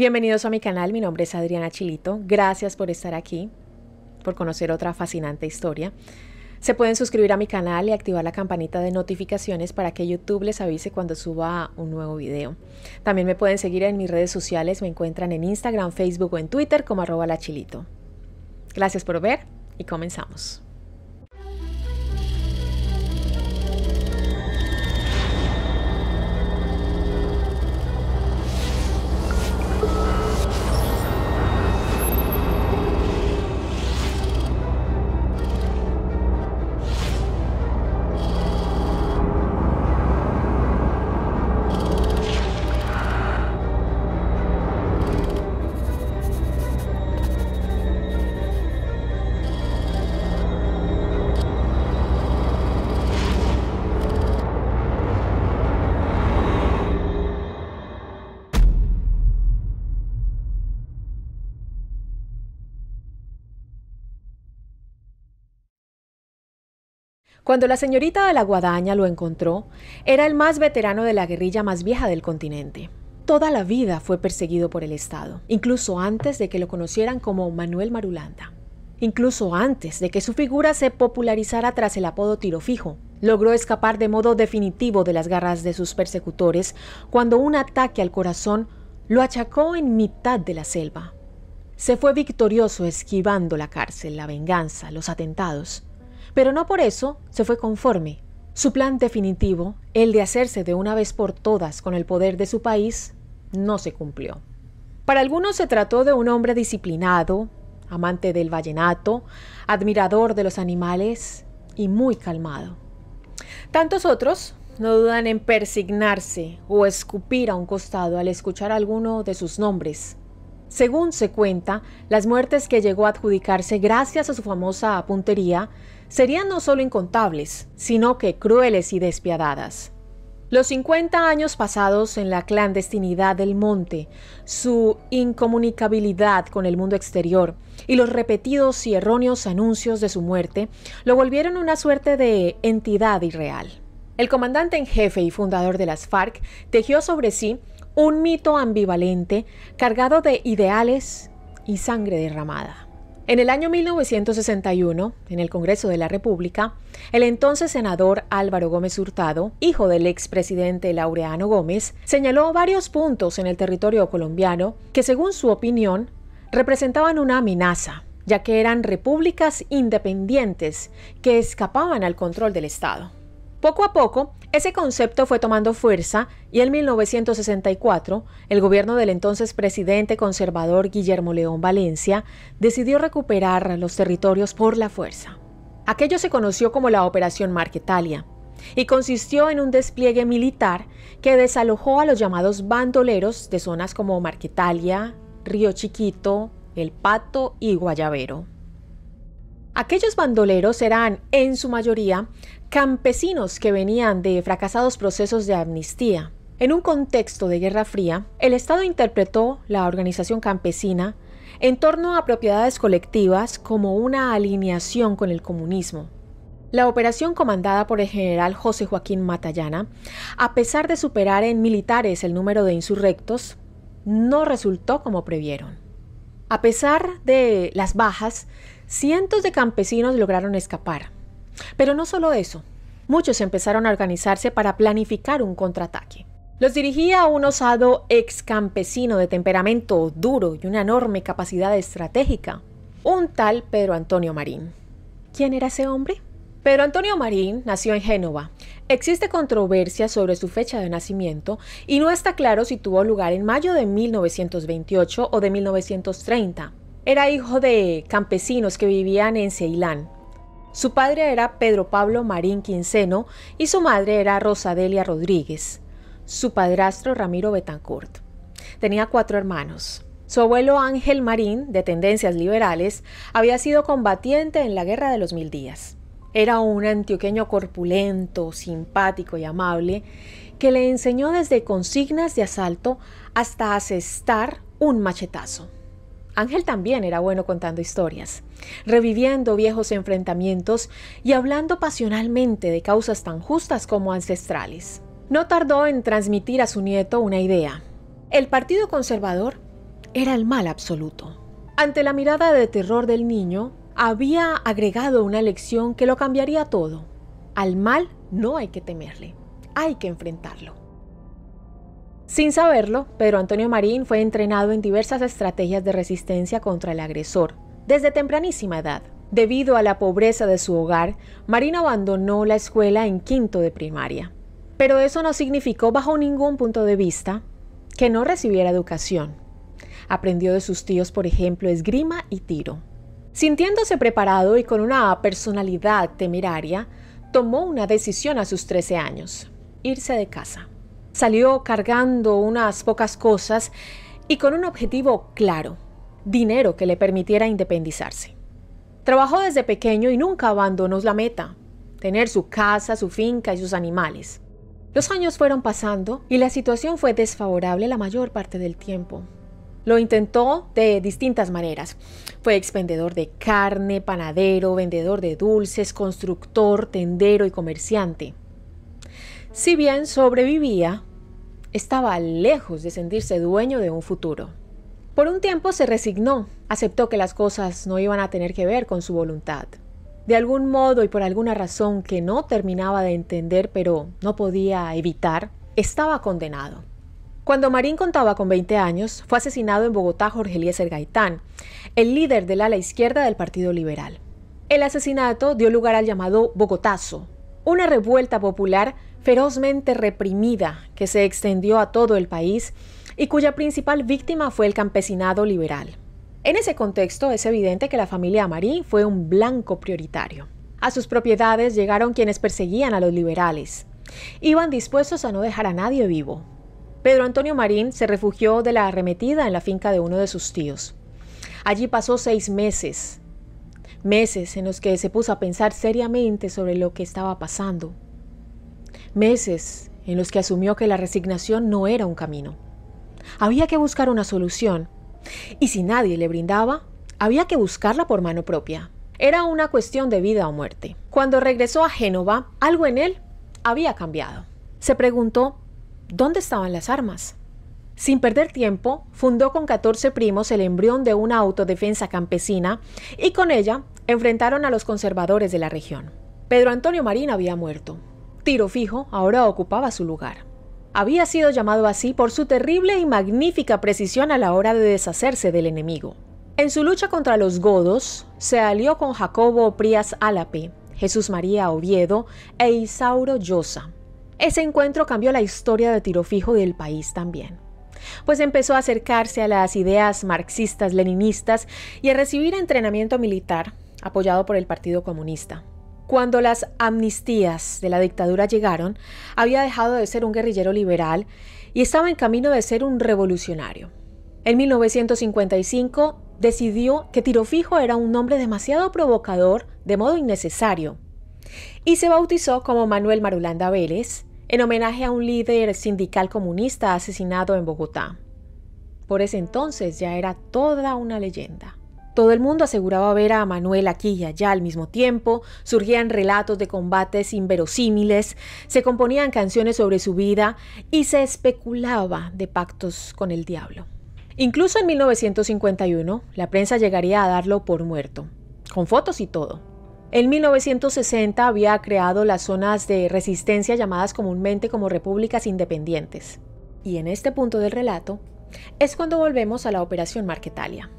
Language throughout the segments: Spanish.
Bienvenidos a mi canal, mi nombre es Adriana Chilito. Gracias por estar aquí, por conocer otra fascinante historia. Se pueden suscribir a mi canal y activar la campanita de notificaciones para que YouTube les avise cuando suba un nuevo video. También me pueden seguir en mis redes sociales, me encuentran en Instagram, Facebook o en Twitter como arroba Chilito. Gracias por ver y comenzamos. Cuando la señorita de la guadaña lo encontró, era el más veterano de la guerrilla más vieja del continente. Toda la vida fue perseguido por el Estado, incluso antes de que lo conocieran como Manuel Marulanda. Incluso antes de que su figura se popularizara tras el apodo Tirofijo, logró escapar de modo definitivo de las garras de sus persecutores cuando un ataque al corazón lo achacó en mitad de la selva. Se fue victorioso esquivando la cárcel, la venganza, los atentados pero no por eso se fue conforme. Su plan definitivo, el de hacerse de una vez por todas con el poder de su país, no se cumplió. Para algunos se trató de un hombre disciplinado, amante del vallenato, admirador de los animales y muy calmado. Tantos otros no dudan en persignarse o escupir a un costado al escuchar alguno de sus nombres. Según se cuenta, las muertes que llegó a adjudicarse gracias a su famosa puntería serían no solo incontables, sino que crueles y despiadadas. Los 50 años pasados en la clandestinidad del monte, su incomunicabilidad con el mundo exterior y los repetidos y erróneos anuncios de su muerte lo volvieron una suerte de entidad irreal. El comandante en jefe y fundador de las FARC tejió sobre sí un mito ambivalente cargado de ideales y sangre derramada. En el año 1961, en el Congreso de la República, el entonces senador Álvaro Gómez Hurtado, hijo del expresidente Laureano Gómez, señaló varios puntos en el territorio colombiano que, según su opinión, representaban una amenaza, ya que eran repúblicas independientes que escapaban al control del Estado. Poco a poco, ese concepto fue tomando fuerza y en 1964, el gobierno del entonces presidente conservador Guillermo León Valencia decidió recuperar los territorios por la fuerza. Aquello se conoció como la Operación Marquetalia y consistió en un despliegue militar que desalojó a los llamados bandoleros de zonas como Marquetalia, Río Chiquito, El Pato y Guayavero. Aquellos bandoleros eran, en su mayoría, campesinos que venían de fracasados procesos de amnistía. En un contexto de Guerra Fría, el Estado interpretó la organización campesina en torno a propiedades colectivas como una alineación con el comunismo. La operación comandada por el general José Joaquín Matallana, a pesar de superar en militares el número de insurrectos, no resultó como previeron. A pesar de las bajas, Cientos de campesinos lograron escapar. Pero no solo eso, muchos empezaron a organizarse para planificar un contraataque. Los dirigía un osado ex campesino de temperamento duro y una enorme capacidad estratégica, un tal Pedro Antonio Marín. ¿Quién era ese hombre? Pedro Antonio Marín nació en Génova. Existe controversia sobre su fecha de nacimiento y no está claro si tuvo lugar en mayo de 1928 o de 1930. Era hijo de campesinos que vivían en Ceilán. Su padre era Pedro Pablo Marín Quinceno y su madre era Rosadelia Rodríguez, su padrastro Ramiro Betancourt. Tenía cuatro hermanos. Su abuelo Ángel Marín, de tendencias liberales, había sido combatiente en la Guerra de los Mil Días. Era un antioqueño corpulento, simpático y amable, que le enseñó desde consignas de asalto hasta asestar un machetazo. Ángel también era bueno contando historias, reviviendo viejos enfrentamientos y hablando pasionalmente de causas tan justas como ancestrales. No tardó en transmitir a su nieto una idea. El Partido Conservador era el mal absoluto. Ante la mirada de terror del niño, había agregado una lección que lo cambiaría todo. Al mal no hay que temerle, hay que enfrentarlo. Sin saberlo, Pedro Antonio Marín fue entrenado en diversas estrategias de resistencia contra el agresor, desde tempranísima edad. Debido a la pobreza de su hogar, Marín abandonó la escuela en quinto de primaria. Pero eso no significó bajo ningún punto de vista que no recibiera educación. Aprendió de sus tíos, por ejemplo, esgrima y tiro. Sintiéndose preparado y con una personalidad temeraria, tomó una decisión a sus 13 años, irse de casa. Salió cargando unas pocas cosas y con un objetivo claro, dinero que le permitiera independizarse. Trabajó desde pequeño y nunca abandonó la meta, tener su casa, su finca y sus animales. Los años fueron pasando y la situación fue desfavorable la mayor parte del tiempo. Lo intentó de distintas maneras. Fue expendedor de carne, panadero, vendedor de dulces, constructor, tendero y comerciante. Si bien sobrevivía, estaba lejos de sentirse dueño de un futuro. Por un tiempo se resignó, aceptó que las cosas no iban a tener que ver con su voluntad. De algún modo y por alguna razón que no terminaba de entender pero no podía evitar, estaba condenado. Cuando Marín contaba con 20 años, fue asesinado en Bogotá Jorge Eliezer Gaitán, el líder del ala izquierda del Partido Liberal. El asesinato dio lugar al llamado Bogotazo, una revuelta popular ferozmente reprimida que se extendió a todo el país y cuya principal víctima fue el campesinado liberal. En ese contexto es evidente que la familia Marín fue un blanco prioritario. A sus propiedades llegaron quienes perseguían a los liberales. Iban dispuestos a no dejar a nadie vivo. Pedro Antonio Marín se refugió de la arremetida en la finca de uno de sus tíos. Allí pasó seis meses, meses en los que se puso a pensar seriamente sobre lo que estaba pasando meses en los que asumió que la resignación no era un camino. Había que buscar una solución, y si nadie le brindaba, había que buscarla por mano propia. Era una cuestión de vida o muerte. Cuando regresó a Génova, algo en él había cambiado. Se preguntó, ¿dónde estaban las armas? Sin perder tiempo, fundó con 14 primos el embrión de una autodefensa campesina y con ella enfrentaron a los conservadores de la región. Pedro Antonio Marín había muerto. Tiro Fijo ahora ocupaba su lugar. Había sido llamado así por su terrible y magnífica precisión a la hora de deshacerse del enemigo. En su lucha contra los godos, se alió con Jacobo Prias Álape, Jesús María Oviedo e Isauro Llosa. Ese encuentro cambió la historia de tiro fijo del país también, pues empezó a acercarse a las ideas marxistas-leninistas y a recibir entrenamiento militar apoyado por el Partido Comunista. Cuando las amnistías de la dictadura llegaron, había dejado de ser un guerrillero liberal y estaba en camino de ser un revolucionario. En 1955 decidió que Tirofijo era un nombre demasiado provocador de modo innecesario y se bautizó como Manuel Marulanda Vélez en homenaje a un líder sindical comunista asesinado en Bogotá. Por ese entonces ya era toda una leyenda. Todo el mundo aseguraba ver a Manuel aquí y allá al mismo tiempo, surgían relatos de combates inverosímiles, se componían canciones sobre su vida y se especulaba de pactos con el diablo. Incluso en 1951, la prensa llegaría a darlo por muerto, con fotos y todo. En 1960 había creado las zonas de resistencia llamadas comúnmente como repúblicas independientes. Y en este punto del relato es cuando volvemos a la Operación Marquetalia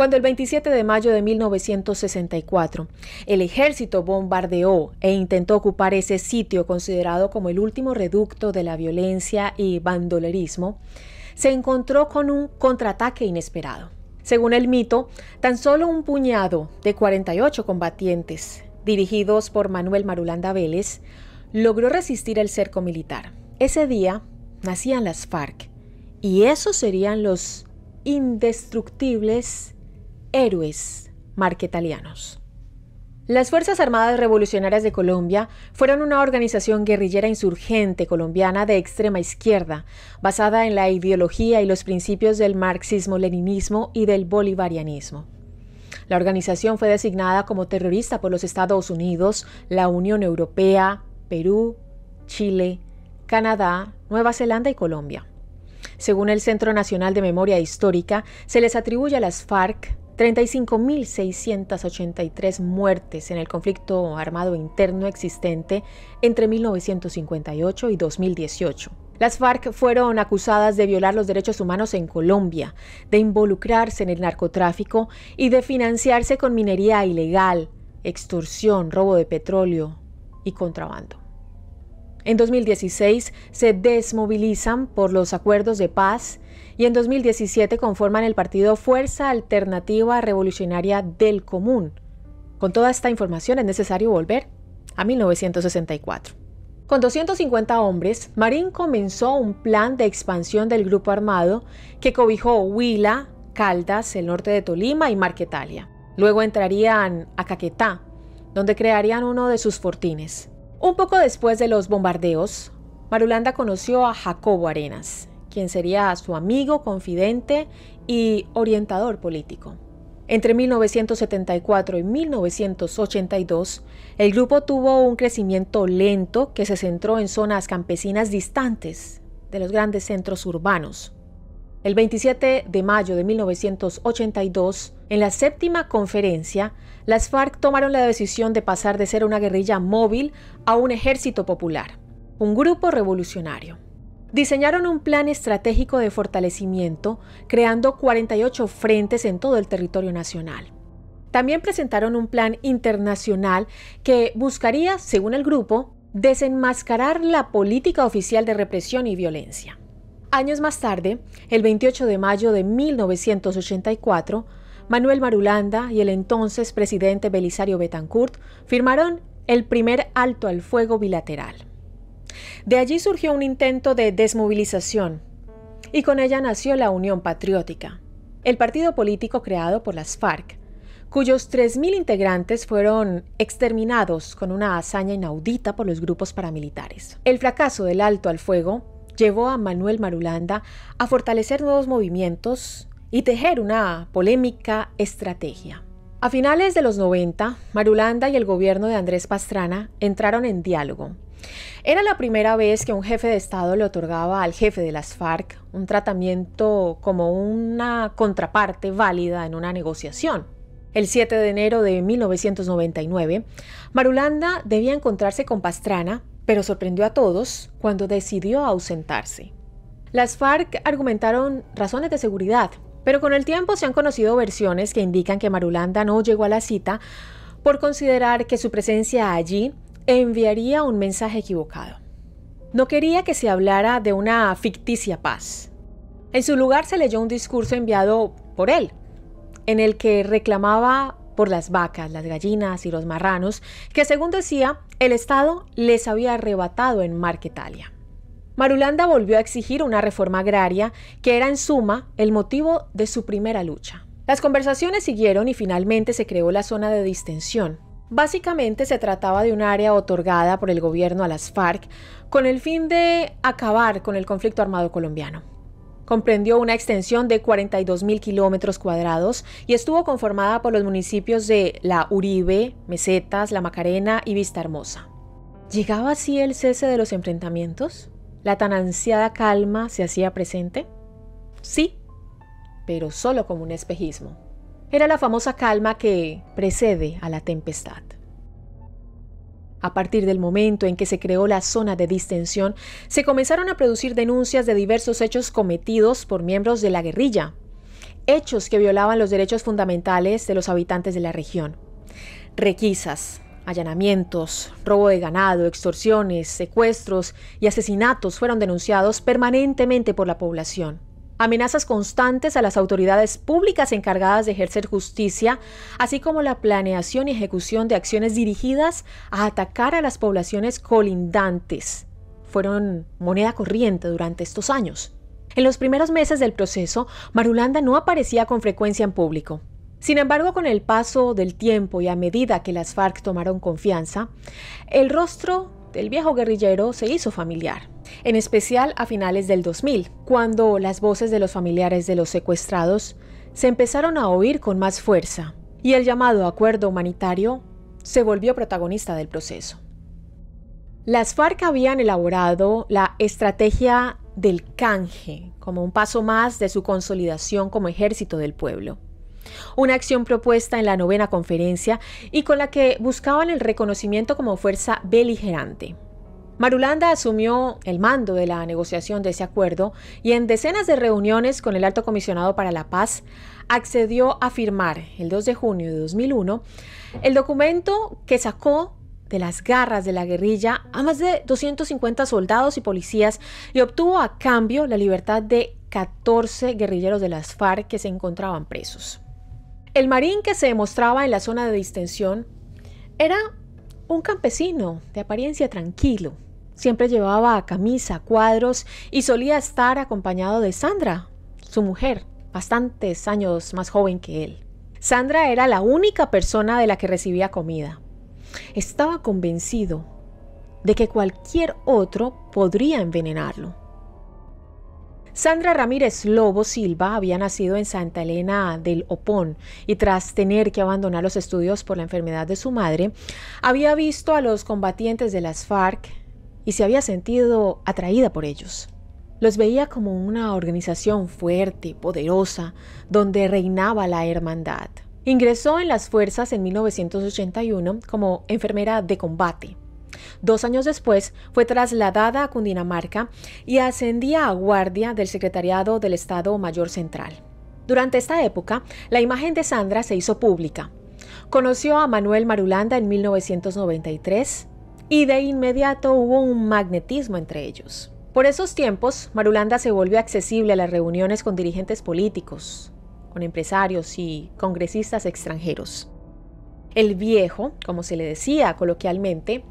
cuando el 27 de mayo de 1964 el ejército bombardeó e intentó ocupar ese sitio considerado como el último reducto de la violencia y bandolerismo, se encontró con un contraataque inesperado. Según el mito, tan solo un puñado de 48 combatientes, dirigidos por Manuel Marulanda Vélez, logró resistir el cerco militar. Ese día nacían las FARC y esos serían los indestructibles héroes italianos. Las Fuerzas Armadas Revolucionarias de Colombia fueron una organización guerrillera insurgente colombiana de extrema izquierda, basada en la ideología y los principios del marxismo-leninismo y del bolivarianismo. La organización fue designada como terrorista por los Estados Unidos, la Unión Europea, Perú, Chile, Canadá, Nueva Zelanda y Colombia. Según el Centro Nacional de Memoria Histórica, se les atribuye a las FARC 35.683 muertes en el conflicto armado interno existente entre 1958 y 2018. Las FARC fueron acusadas de violar los derechos humanos en Colombia, de involucrarse en el narcotráfico y de financiarse con minería ilegal, extorsión, robo de petróleo y contrabando. En 2016 se desmovilizan por los acuerdos de paz y en 2017 conforman el partido Fuerza Alternativa Revolucionaria del Común. Con toda esta información es necesario volver a 1964. Con 250 hombres, Marín comenzó un plan de expansión del grupo armado que cobijó Huila, Caldas, el norte de Tolima y Marquetalia. Luego entrarían a Caquetá, donde crearían uno de sus fortines. Un poco después de los bombardeos, Marulanda conoció a Jacobo Arenas, quien sería su amigo, confidente y orientador político. Entre 1974 y 1982, el grupo tuvo un crecimiento lento que se centró en zonas campesinas distantes de los grandes centros urbanos. El 27 de mayo de 1982, en la séptima conferencia, las FARC tomaron la decisión de pasar de ser una guerrilla móvil a un ejército popular, un grupo revolucionario. Diseñaron un plan estratégico de fortalecimiento, creando 48 frentes en todo el territorio nacional. También presentaron un plan internacional que buscaría, según el grupo, desenmascarar la política oficial de represión y violencia. Años más tarde, el 28 de mayo de 1984, Manuel Marulanda y el entonces presidente Belisario Betancourt firmaron el primer alto al fuego bilateral. De allí surgió un intento de desmovilización y con ella nació la Unión Patriótica, el partido político creado por las FARC, cuyos 3.000 integrantes fueron exterminados con una hazaña inaudita por los grupos paramilitares. El fracaso del alto al fuego llevó a Manuel Marulanda a fortalecer nuevos movimientos y tejer una polémica estrategia. A finales de los 90, Marulanda y el gobierno de Andrés Pastrana entraron en diálogo era la primera vez que un jefe de Estado le otorgaba al jefe de las FARC un tratamiento como una contraparte válida en una negociación. El 7 de enero de 1999, Marulanda debía encontrarse con Pastrana, pero sorprendió a todos cuando decidió ausentarse. Las FARC argumentaron razones de seguridad, pero con el tiempo se han conocido versiones que indican que Marulanda no llegó a la cita por considerar que su presencia allí enviaría un mensaje equivocado. No quería que se hablara de una ficticia paz. En su lugar se leyó un discurso enviado por él, en el que reclamaba por las vacas, las gallinas y los marranos, que según decía, el Estado les había arrebatado en Marquetalia. Marulanda volvió a exigir una reforma agraria, que era en suma el motivo de su primera lucha. Las conversaciones siguieron y finalmente se creó la zona de distensión, Básicamente se trataba de un área otorgada por el gobierno a las FARC con el fin de acabar con el conflicto armado colombiano. Comprendió una extensión de 42.000 kilómetros cuadrados y estuvo conformada por los municipios de La Uribe, Mesetas, La Macarena y Vista Hermosa. ¿Llegaba así el cese de los enfrentamientos? ¿La tan ansiada calma se hacía presente? Sí, pero solo como un espejismo era la famosa calma que precede a la tempestad. A partir del momento en que se creó la zona de distensión, se comenzaron a producir denuncias de diversos hechos cometidos por miembros de la guerrilla, hechos que violaban los derechos fundamentales de los habitantes de la región. Requisas, allanamientos, robo de ganado, extorsiones, secuestros y asesinatos fueron denunciados permanentemente por la población amenazas constantes a las autoridades públicas encargadas de ejercer justicia, así como la planeación y ejecución de acciones dirigidas a atacar a las poblaciones colindantes. Fueron moneda corriente durante estos años. En los primeros meses del proceso, Marulanda no aparecía con frecuencia en público. Sin embargo, con el paso del tiempo y a medida que las FARC tomaron confianza, el rostro del viejo guerrillero se hizo familiar en especial a finales del 2000, cuando las voces de los familiares de los secuestrados se empezaron a oír con más fuerza y el llamado acuerdo humanitario se volvió protagonista del proceso. Las FARC habían elaborado la estrategia del canje como un paso más de su consolidación como ejército del pueblo. Una acción propuesta en la novena conferencia y con la que buscaban el reconocimiento como fuerza beligerante. Marulanda asumió el mando de la negociación de ese acuerdo y en decenas de reuniones con el alto comisionado para la paz accedió a firmar el 2 de junio de 2001 el documento que sacó de las garras de la guerrilla a más de 250 soldados y policías y obtuvo a cambio la libertad de 14 guerrilleros de las FARC que se encontraban presos. El marín que se mostraba en la zona de distensión era un campesino de apariencia tranquilo, Siempre llevaba camisa, cuadros y solía estar acompañado de Sandra, su mujer, bastantes años más joven que él. Sandra era la única persona de la que recibía comida. Estaba convencido de que cualquier otro podría envenenarlo. Sandra Ramírez Lobo Silva había nacido en Santa Elena del Opón y tras tener que abandonar los estudios por la enfermedad de su madre, había visto a los combatientes de las FARC y se había sentido atraída por ellos. Los veía como una organización fuerte, poderosa, donde reinaba la hermandad. Ingresó en las fuerzas en 1981 como enfermera de combate. Dos años después fue trasladada a Cundinamarca y ascendía a guardia del Secretariado del Estado Mayor Central. Durante esta época, la imagen de Sandra se hizo pública. Conoció a Manuel Marulanda en 1993 y de inmediato hubo un magnetismo entre ellos. Por esos tiempos, Marulanda se volvió accesible a las reuniones con dirigentes políticos, con empresarios y congresistas extranjeros. El viejo, como se le decía coloquialmente,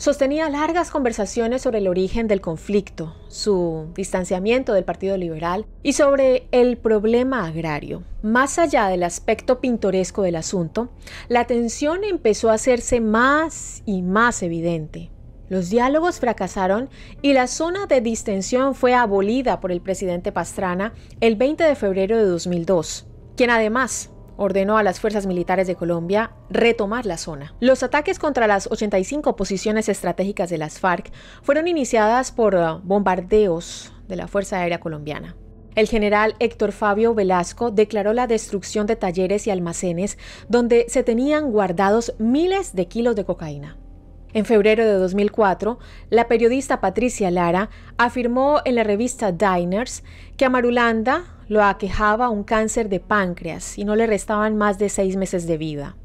Sostenía largas conversaciones sobre el origen del conflicto, su distanciamiento del Partido Liberal y sobre el problema agrario. Más allá del aspecto pintoresco del asunto, la tensión empezó a hacerse más y más evidente. Los diálogos fracasaron y la zona de distensión fue abolida por el presidente Pastrana el 20 de febrero de 2002, quien además ordenó a las fuerzas militares de Colombia retomar la zona. Los ataques contra las 85 posiciones estratégicas de las FARC fueron iniciadas por uh, bombardeos de la Fuerza Aérea Colombiana. El general Héctor Fabio Velasco declaró la destrucción de talleres y almacenes donde se tenían guardados miles de kilos de cocaína. En febrero de 2004, la periodista Patricia Lara afirmó en la revista Diners que Amarulanda, lo aquejaba un cáncer de páncreas y no le restaban más de seis meses de vida.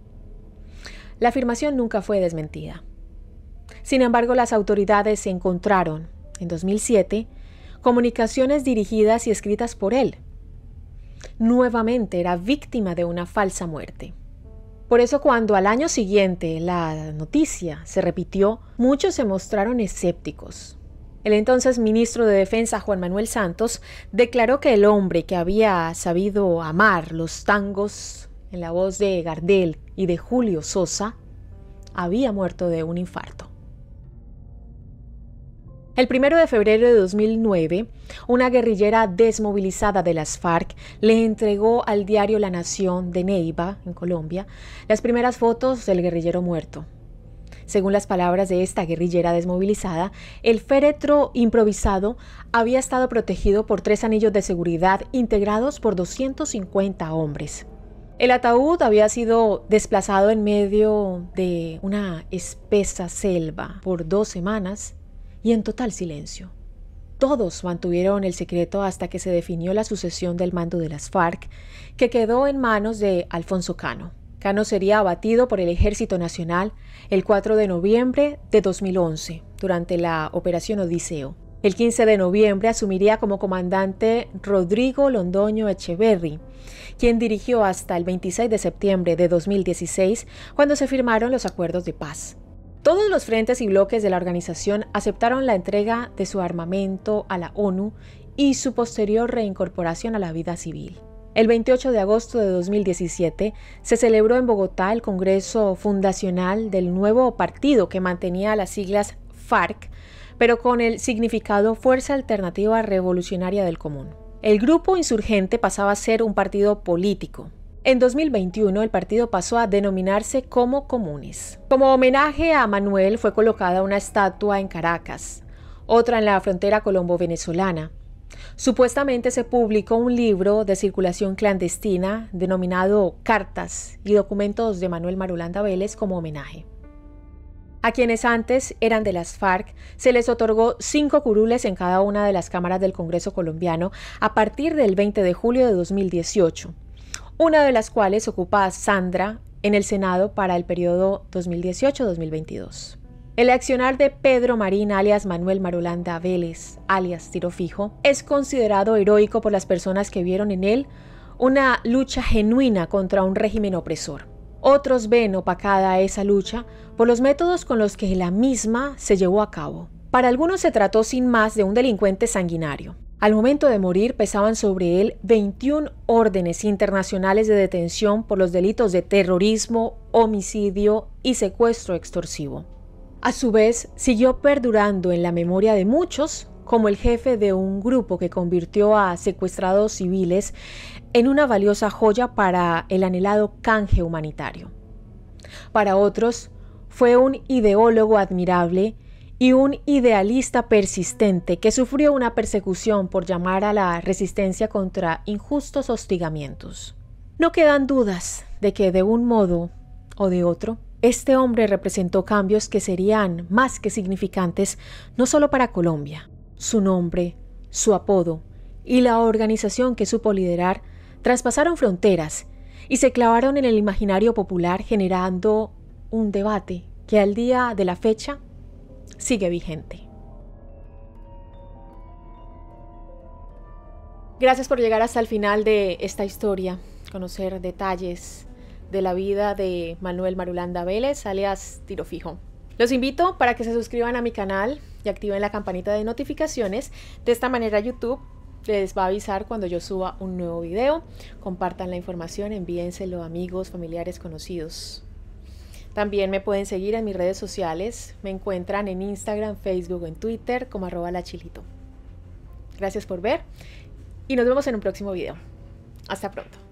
La afirmación nunca fue desmentida. Sin embargo, las autoridades encontraron, en 2007, comunicaciones dirigidas y escritas por él. Nuevamente era víctima de una falsa muerte. Por eso cuando al año siguiente la noticia se repitió, muchos se mostraron escépticos, el entonces ministro de Defensa Juan Manuel Santos declaró que el hombre que había sabido amar los tangos en la voz de Gardel y de Julio Sosa había muerto de un infarto. El 1 de febrero de 2009, una guerrillera desmovilizada de las FARC le entregó al diario La Nación de Neiva, en Colombia, las primeras fotos del guerrillero muerto. Según las palabras de esta guerrillera desmovilizada, el féretro improvisado había estado protegido por tres anillos de seguridad integrados por 250 hombres. El ataúd había sido desplazado en medio de una espesa selva por dos semanas y en total silencio. Todos mantuvieron el secreto hasta que se definió la sucesión del mando de las FARC, que quedó en manos de Alfonso Cano. Cano sería abatido por el Ejército Nacional el 4 de noviembre de 2011 durante la Operación Odiseo. El 15 de noviembre asumiría como comandante Rodrigo Londoño Echeverri, quien dirigió hasta el 26 de septiembre de 2016 cuando se firmaron los acuerdos de paz. Todos los frentes y bloques de la organización aceptaron la entrega de su armamento a la ONU y su posterior reincorporación a la vida civil. El 28 de agosto de 2017 se celebró en Bogotá el Congreso Fundacional del nuevo partido que mantenía las siglas FARC, pero con el significado Fuerza Alternativa Revolucionaria del Común. El grupo insurgente pasaba a ser un partido político, en 2021 el partido pasó a denominarse como Comunes. Como homenaje a Manuel fue colocada una estatua en Caracas, otra en la frontera colombo-venezolana, Supuestamente se publicó un libro de circulación clandestina denominado Cartas y documentos de Manuel Marulanda Vélez como homenaje. A quienes antes eran de las FARC se les otorgó cinco curules en cada una de las cámaras del Congreso colombiano a partir del 20 de julio de 2018, una de las cuales ocupa Sandra en el Senado para el periodo 2018-2022. El accionar de Pedro Marín, alias Manuel Marolanda Vélez, alias Tirofijo, es considerado heroico por las personas que vieron en él una lucha genuina contra un régimen opresor. Otros ven opacada esa lucha por los métodos con los que la misma se llevó a cabo. Para algunos se trató sin más de un delincuente sanguinario. Al momento de morir pesaban sobre él 21 órdenes internacionales de detención por los delitos de terrorismo, homicidio y secuestro extorsivo. A su vez, siguió perdurando en la memoria de muchos como el jefe de un grupo que convirtió a secuestrados civiles en una valiosa joya para el anhelado canje humanitario. Para otros, fue un ideólogo admirable y un idealista persistente que sufrió una persecución por llamar a la resistencia contra injustos hostigamientos. No quedan dudas de que de un modo o de otro, este hombre representó cambios que serían más que significantes no solo para Colombia. Su nombre, su apodo y la organización que supo liderar traspasaron fronteras y se clavaron en el imaginario popular generando un debate que al día de la fecha sigue vigente. Gracias por llegar hasta el final de esta historia, conocer detalles, de la vida de Manuel Marulanda Vélez, alias Tiro Fijo. Los invito para que se suscriban a mi canal y activen la campanita de notificaciones. De esta manera YouTube les va a avisar cuando yo suba un nuevo video. Compartan la información, envíenselo a amigos, familiares, conocidos. También me pueden seguir en mis redes sociales. Me encuentran en Instagram, Facebook o en Twitter como arroba lachilito. Gracias por ver y nos vemos en un próximo video. Hasta pronto.